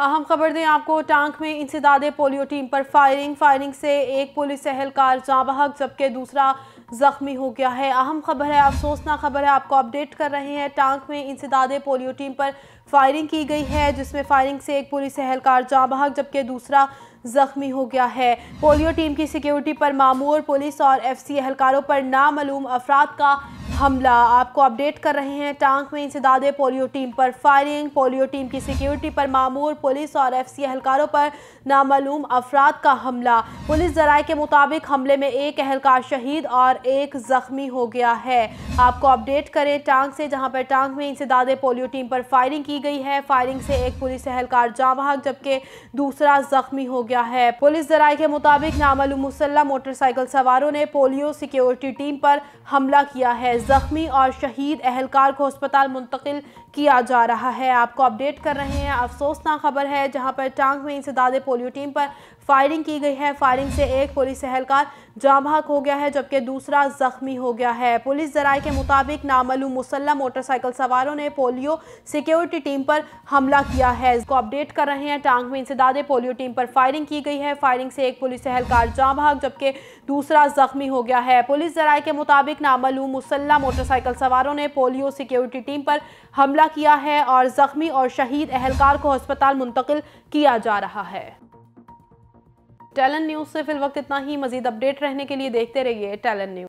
अहम खबर दें आपको टांक में इंसदाद पोलियो टीम पर फायरिंग फायरिंग से एक पुलिस एहलकार जाँ बहक जबकि दूसरा ज़ख्मी हो गया है अहम खबर है अफसोसनाक खबर है आपको अपडेट कर रहे हैं टांक में इंसदाद पोलियो टीम पर फायरिंग की गई है जिसमें फायरिंग से एक पुलिस एहलकार जाँ बहक जबकि दूसरा ज़ख्मी हो गया है पोलियो टीम की सिक्योरिटी पर मामूर पुलिस और एफ सी एहलकारों पर नामूम अफराद का हमला आपको अपडेट कर रहे हैं टांग में इंसदाद पोलियो टीम पर फायरिंग पोलियो टीम की सिक्योरिटी पर मामूर पुलिस और एफसी एहलकारों पर नामालूम अफराद का हमला पुलिस जराए के मुताबिक हमले में एक एहलकार शहीद और एक जख्मी हो गया है आपको अपडेट करें टांग से जहां पर टांग में इंसदाद पोलियो टीम पर फायरिंग की गई है फायरिंग से एक पुलिस एहलकार जामहक जबकि दूसरा जख्मी हो गया है पुलिस जराये के मुताबिक नामालूम मुसल्ला मोटरसाइकिल सवारों ने पोलियो सिक्योरिटी टीम पर हमला किया है जख्मी और शहीद अहलकार को अस्पताल मुंतकिल किया जा रहा है आपको अपडेट कर रहे हैं अफसोसनाक खबर है जहां पर टांग में इंसदाद पोलियो टीम पर फायरिंग की गई है फायरिंग से एक पुलिस अहलकार जामहक हो गया है जबकि दूसरा जख्मी हो गया है पुलिस जराए के मुताबिक नामलू मुसल्ला मोटरसाइकिल सवारों ने पोलियो सिक्योरिटी टीम पर हमला किया है इसको अपडेट कर रहे हैं टांग में इंसदाद पोलियो टीम पर फायरिंग की गई है फायरिंग से एक पुलिस अहलकार जामहक जबकि दूसरा जख्मी हो गया है पुलिस जराए के मुताबिक नामलू मुसल्ला मोटरसाइकिल सवारों ने पोलियो सिक्योरिटी टीम पर हमला किया है और जख्मी और शहीद अहलकार को अस्पताल मुंतकिल किया जा रहा है टैलेंट न्यूज से फिल वक्त इतना ही मजीद अपडेट रहने के लिए देखते रहिए टैलेंट न्यूज